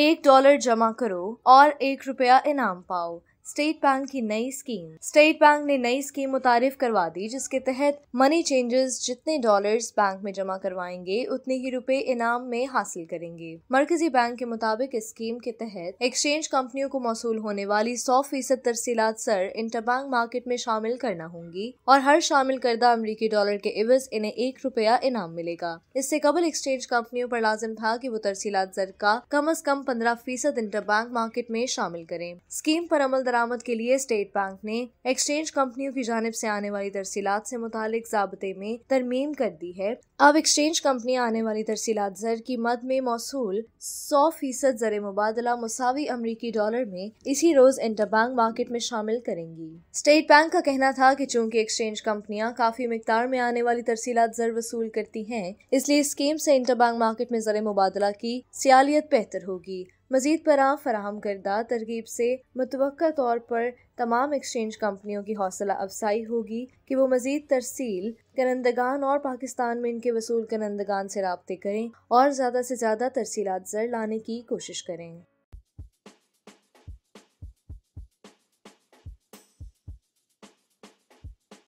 एक डॉलर जमा करो और एक रुपया इनाम पाओ स्टेट बैंक की नई स्कीम स्टेट बैंक ने नई स्कीम मुतारिफ करवा दी जिसके तहत मनी चेंजर्स जितने डॉलर्स बैंक में जमा करवाएंगे उतने ही रुपए इनाम में हासिल करेंगे मरकजी बैंक के मुताबिक इस स्कीम के तहत एक्सचेंज कंपनियों को मौसू होने वाली सौ फीसद तरसीलात सर इंटरबैंक मार्केट में शामिल करना होंगी और हर शामिल करदा अमरीकी डॉलर के इवज इन्हें एक रुपया इनाम मिलेगा इससे कबल एक्सचेंज कंपनियों पर लाजिम था की वो तरसीलात सर का कम अज कम पंद्रह फीसद इंटरबैंक मार्केट में शामिल करें स्कीम पर अमल दरामद के लिए स्टेट बैंक ने एक्सचेंज कंपनियों की जानब से आने वाली तरसीलात से मुतालिक जबते में तरमीम कर दी है अब एक्सचेंज कंपनियां आने वाली तरसीलात जर की मद में मौसू सौ फीसद जर मुबादला मसावी अमरीकी डॉलर में इसी रोज बैंक मार्केट में शामिल करेंगी स्टेट बैंक का कहना था कि चूंकि एक्सचेंज कंपनियां काफी मकदार में आने वाली तरसीलात जर वसूल करती हैं इसलिए स्कीम से इंटरबैंक मार्केट में जर मुबादला की सियालियत बेहतर होगी मजीद पर फराहम करदा तरकीब से मुतव तौर पर तमाम एक्सचेंज कंपनियों की हौसला अफसाई होगी कि वो मजीद तरसील करंदगान और पाकिस्तान में इनके वसूल करंदगान से रबते करें और ज़्यादा से ज़्यादा तरसीलत जर लाने की कोशिश करें